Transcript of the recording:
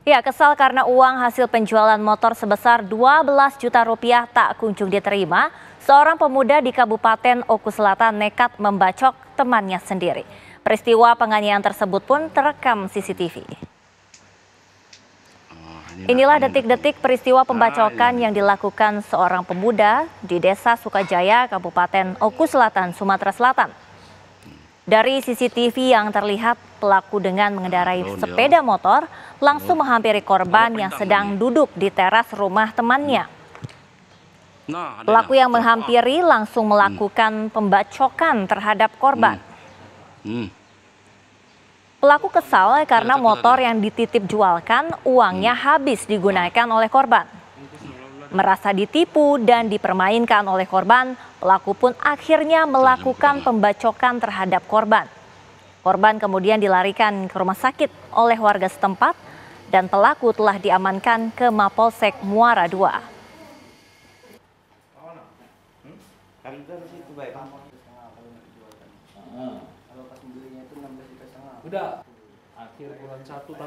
Ya, kesal karena uang hasil penjualan motor sebesar 12 juta rupiah tak kunjung diterima, seorang pemuda di Kabupaten Oku Selatan nekat membacok temannya sendiri. Peristiwa penganiayaan tersebut pun terekam CCTV. Inilah detik-detik peristiwa pembacokan yang dilakukan seorang pemuda di Desa Sukajaya, Kabupaten Oku Selatan, Sumatera Selatan. Dari CCTV yang terlihat, pelaku dengan mengendarai oh, iya. sepeda motor langsung oh. menghampiri korban yang sedang duduk di teras rumah temannya. Nah, pelaku yang menghampiri langsung hmm. melakukan pembacokan terhadap korban. Hmm. Hmm. Pelaku kesal karena motor yang dititip jualkan uangnya habis digunakan oleh korban. Merasa ditipu dan dipermainkan oleh korban, pelaku pun akhirnya melakukan pembacokan terhadap korban. Korban kemudian dilarikan ke rumah sakit oleh warga setempat dan pelaku telah diamankan ke Mapolsek Muara II. Udah akhir bulan satu